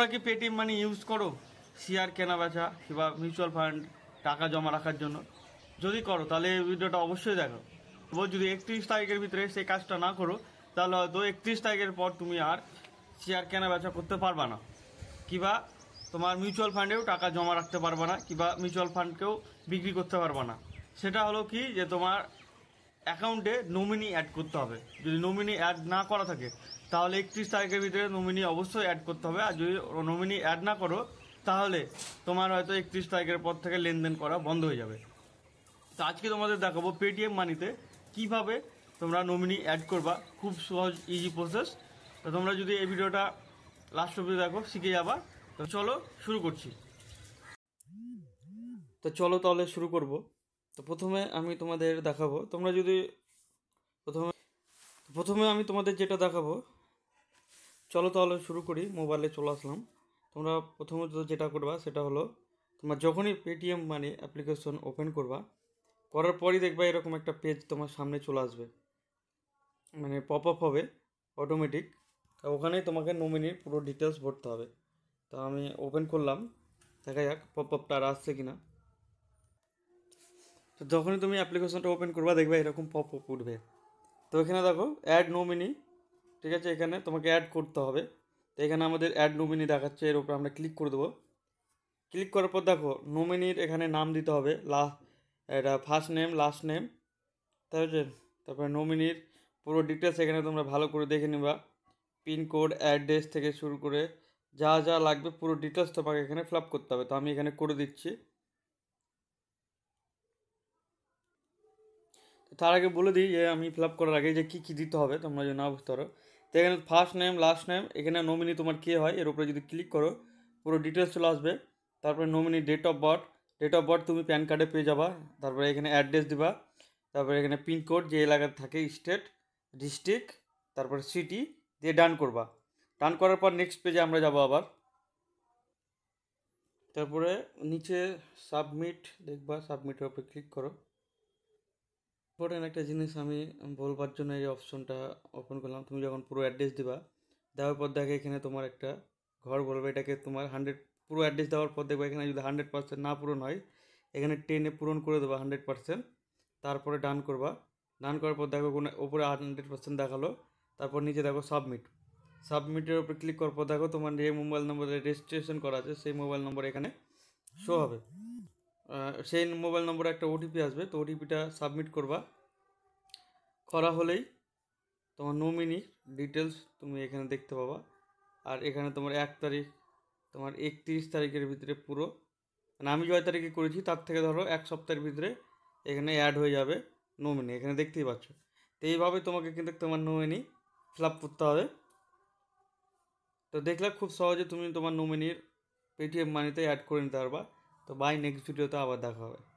তোমরা কি Paytm money use করো শেয়ার কেনা বেচা কিংবা মিউচুয়াল ফান্ড টাকা জমা রাখার জন্য যদি করো তাহলে ভিডিওটা অবশ্যই দেখো এবং যদি একত্রিশ তারিখের ভিতরে সেই কাজটা না করো তাহলে হয়তো একত্রিশ তারিখের পর তুমি আর শেয়ার কেনা বেচা করতে পারবা না কিবা তোমার মিউচুয়াল ফান্ডেও টাকা জমা রাখতে পারবা না কিবা মিউচুয়াল ফান্ডকেও বিক্রি করতে পারবা না সেটা হলো কি যে তোমার অ্যাকাউন্টে নমিনি অ্যাড করতে হবে যদি নমিনি অ্যাড না করা থাকে তাহলে একত্রিশ তারিখের ভিতরে নমিনি অবশ্যই অ্যাড করতে হবে আর যদি নমিনি অ্যাড না করো তাহলে তোমার হয়তো একত্রিশ তারিখের পর থেকে লেনদেন করা বন্ধ হয়ে যাবে তো আজকে তোমাদের দেখাবো পেটিএম মানিতে কিভাবে তোমরা নমিনি অ্যাড করবা খুব সহজ ইজি প্রসেস তো তোমরা যদি এই ভিডিওটা লাস্ট অব্দি দেখো শিখে যাবা তো চলো শুরু করছি তো চলো তাহলে শুরু করবো তো প্রথমে আমি তোমাদের দেখাবো তোমরা যদি প্রথমে প্রথমে আমি তোমাদের যেটা দেখাবো চলো তাহলে শুরু করি মোবাইলে চলে আসলাম তোমরা প্রথমত যেটা করবা সেটা হলো তোমার যখনই পেটিএম মানি অ্যাপ্লিকেশন ওপেন করবা করার পরই দেখবা এরকম একটা পেজ তোমার সামনে চলে আসবে মানে পপ আপ হবে অটোমেটিক ওখানেই তোমাকে নমিনির পুরো ডিটেলস ভরতে হবে তা আমি ওপেন করলাম দেখা যাক পপ আপটা আর আসছে কি না তো যখনই তুমি অ্যাপ্লিকেশনটা ওপেন করবা দেখবে এরকম পপ আপ উঠবে তো এখানে দেখো অ্যাড নোমিনি ঠিক আছে এখানে তোমাকে অ্যাড করতে হবে তো এখানে আমাদের অ্যাড নোমিনি দেখাচ্ছে এর উপরে আমরা ক্লিক করে দেবো ক্লিক করার পর দেখো নোমিনির এখানে নাম দিতে হবে লা এটা ফার্স্ট নেম লাস্ট নেম ঠিক আছে তারপরে নোমিনির পুরো ডিটেলস এখানে তোমরা ভালো করে দেখে নিবা পিনকোড অ্যাড্রেস থেকে শুরু করে যা যা লাগবে পুরো ডিটেলস তোমাকে এখানে ফিল করতে হবে তো আমি এখানে করে দিচ্ছি তার আগে বলে দিই যে আমি ফিল আপ করার আগে যে কী কী দিতে হবে তোমরা যদি না বুঝতে পারো তো এখানে ফার্স্ট নেম লাস্ট নেম এখানে নমিনি তোমার কে হয় এর উপরে যদি ক্লিক করো পুরো ডিটেলস চলে আসবে তারপরে nominee date of birth date of birth তুমি প্যান কার্ডে পেয়ে যাবা তারপরে এখানে অ্যাড্রেস দিবা তারপরে এখানে পিনকোড যে এলাকাতে থাকে স্টেট ডিস্ট্রিক্ট তারপরে সিটি দিয়ে ডান করবা ডান করার পর নেক্সট পেজে আমরা যাব আবার তারপরে নিচে সাবমিট দেখবা সাবমিটের উপরে ক্লিক করো ইম্পর্টেন্ট একটা জিনিস আমি বলবার জন্য এই অপশনটা ওপেন করলাম তুমি যখন পুরো অ্যাড্রেস দিবা দেওয়ার পর দেখে এখানে তোমার একটা ঘর বলবে এটাকে তোমার হান্ড্রেড পুরো অ্যাড্রেস দেওয়ার পর দেখবে এখানে যদি হান্ড্রেড পার্সেন্ট না পূরণ হয় এখানে টেনে পূরণ করে দেবা হান্ড্রেড পার্সেন্ট তারপরে ডান করবা ডান করার পর দেখো কোনো ওপরে হান্ড্রেড পার্সেন্ট দেখালো তারপর নিচে দেখো সাবমিট সাবমিটের উপর ক্লিক করার পর দেখো তোমার যে মোবাইল নম্বরে রেজিস্ট্রেশন করা আছে সেই মোবাইল নম্বর এখানে শো হবে সেই মোবাইল নম্বরে একটা ওটিপি আসবে তো ওটিপিটা সাবমিট করবা করা হলেই তোমার নমিনি ডিটেলস তুমি এখানে দেখতে পাবা আর এখানে তোমার এক তারিখ তোমার একত্রিশ তারিখের ভিতরে পুরো মানে আমি জয় তারিখে করেছি তার থেকে ধরো এক সপ্তাহের ভিতরে এখানে অ্যাড হয়ে যাবে নমিনি এখানে দেখতেই পাচ্ছ তো এইভাবে তোমাকে কিন্তু তোমার নমিনি ফিল আপ করতে হবে তো দেখলাম খুব সহজে তুমি তোমার নমিনির পেটিএম মানিতে অ্যাড করে নিতে পারবা তো বাই নেক্সট ভিডিওতে আবার দেখা হবে